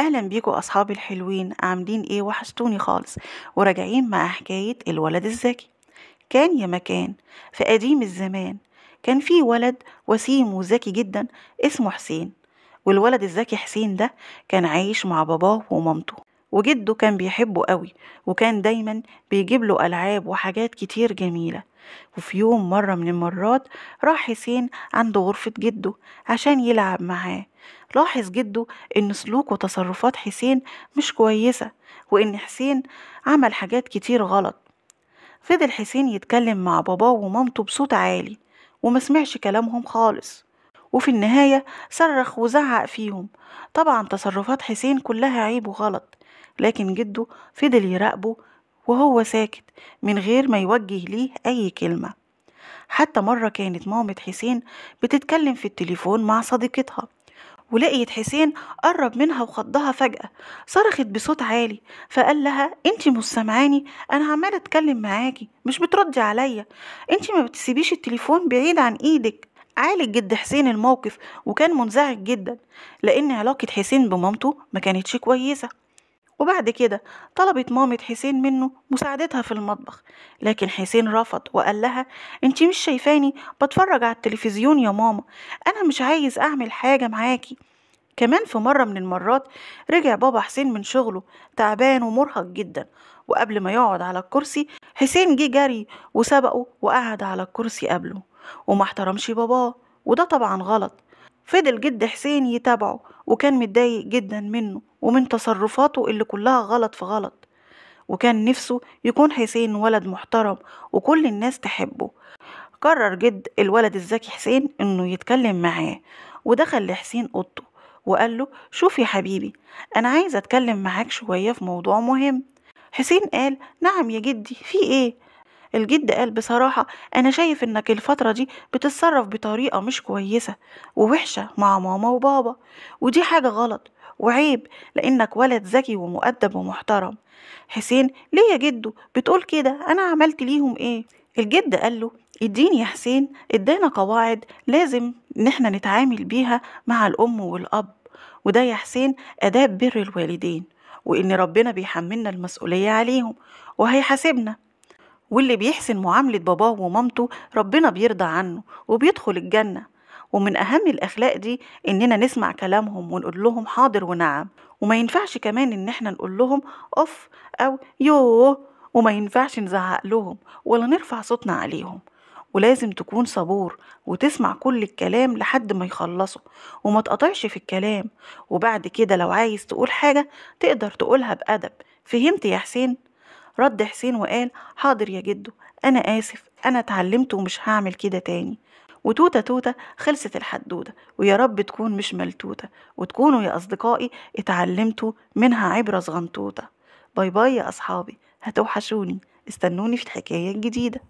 اهلا بيكوا اصحابي الحلوين عاملين ايه وحشتوني خالص وراجعين مع حكايه الولد الذكي كان يا مكان في قديم الزمان كان في ولد وسيم وذكي جدا اسمه حسين والولد الذكي حسين ده كان عايش مع باباه ومامته وجده كان بيحبه قوي وكان دايما بيجيب له ألعاب وحاجات كتير جميلة وفي يوم مرة من المرات راح حسين عند غرفة جده عشان يلعب معاه لاحظ جده إن سلوك وتصرفات حسين مش كويسة وإن حسين عمل حاجات كتير غلط فضل حسين يتكلم مع باباه ومامته بصوت عالي ومسمعش كلامهم خالص وفي النهاية صرخ وزعق فيهم طبعا تصرفات حسين كلها عيب وغلط لكن جده فضل يراقبه وهو ساكت من غير ما يوجه ليه أي كلمة حتى مرة كانت مامة حسين بتتكلم في التليفون مع صديقتها ولقيت حسين قرب منها وخضها فجأة صرخت بصوت عالي فقال لها انت مش سامعاني انا عمالة اتكلم معاكي مش بتردي عليا انت ما بتسيبيش التليفون بعيد عن ايدك عالج جد حسين الموقف وكان منزعج جدا لأن علاقة حسين بمامته ما كانتش كويسة وبعد كده طلبت مامة حسين منه مساعدتها في المطبخ لكن حسين رفض وقال لها انتي مش شايفاني بتفرج على التلفزيون يا ماما انا مش عايز اعمل حاجة معاكي كمان في مرة من المرات رجع بابا حسين من شغله تعبان ومرهق جدا وقبل ما يقعد على الكرسي حسين جه جري وسبقه وقعد على الكرسي قبله وما احترمش باباه وده طبعا غلط فضل جد حسين يتابعه وكان متضايق جدا منه ومن تصرفاته اللي كلها غلط في غلط وكان نفسه يكون حسين ولد محترم وكل الناس تحبه قرر جد الولد الذكي حسين انه يتكلم معاه ودخل لحسين اوضته وقال له شوف يا حبيبي انا عايز اتكلم معاك شويه في موضوع مهم حسين قال نعم يا جدي في ايه الجد قال بصراحة أنا شايف إنك الفترة دي بتتصرف بطريقة مش كويسة ووحشة مع ماما وبابا ودي حاجة غلط وعيب لأنك ولد ذكي ومؤدب ومحترم حسين ليه يا جدو بتقول كده أنا عملت ليهم إيه الجد قال له الدين يا حسين ادانا قواعد لازم ان احنا نتعامل بيها مع الام والاب وده يا حسين اداب بر الوالدين وان ربنا بيحملنا المسؤوليه عليهم وهيحاسبنا واللي بيحسن معاملة باباه ومامته ربنا بيرضى عنه وبيدخل الجنة ومن أهم الأخلاق دي إننا نسمع كلامهم ونقول لهم حاضر ونعم وما ينفعش كمان إن إحنا نقول لهم أوف أو يوه وما ينفعش نزعق لهم ولا نرفع صوتنا عليهم ولازم تكون صبور وتسمع كل الكلام لحد ما يخلصوا وما تقطعش في الكلام وبعد كده لو عايز تقول حاجة تقدر تقولها بأدب فهمت يا حسين؟ رد حسين وقال حاضر يا جدو أنا آسف أنا اتعلمت ومش هعمل كده تاني وتوتة توتة خلصت الحدودة ويا رب تكون مش ملتوتة وتكونوا يا أصدقائي اتعلمتوا منها عبرة صغنطوطة باي باي يا أصحابي هتوحشوني استنوني في الحكاية الجديدة